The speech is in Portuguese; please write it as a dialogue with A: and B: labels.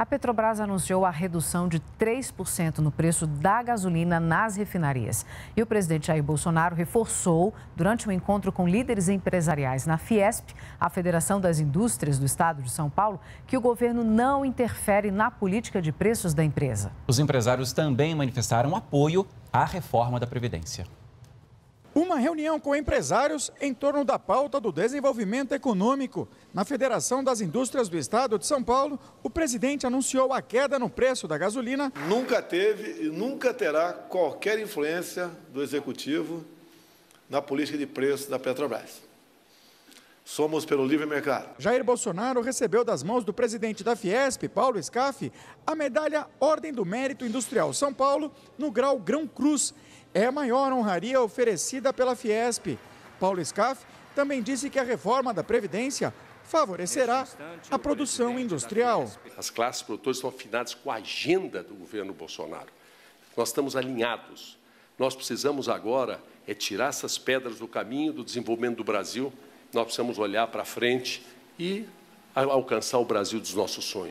A: A Petrobras anunciou a redução de 3% no preço da gasolina nas refinarias. E o presidente Jair Bolsonaro reforçou, durante um encontro com líderes empresariais na Fiesp, a Federação das Indústrias do Estado de São Paulo, que o governo não interfere na política de preços da empresa.
B: Os empresários também manifestaram apoio à reforma da Previdência.
C: Uma reunião com empresários em torno da pauta do desenvolvimento econômico. Na Federação das Indústrias do Estado de São Paulo, o presidente anunciou a queda no preço da gasolina.
D: Nunca teve e nunca terá qualquer influência do executivo na política de preço da Petrobras. Somos pelo livre mercado.
C: Jair Bolsonaro recebeu das mãos do presidente da Fiesp, Paulo Scaff, a medalha Ordem do Mérito Industrial São Paulo no grau Grão Cruz é maior honraria oferecida pela Fiesp. Paulo Scaff também disse que a reforma da Previdência favorecerá a produção industrial.
E: As classes produtoras estão afinadas com a agenda do governo Bolsonaro. Nós estamos alinhados. Nós precisamos agora é tirar essas pedras do caminho do desenvolvimento do Brasil. Nós precisamos olhar para frente e alcançar o Brasil dos nossos sonhos.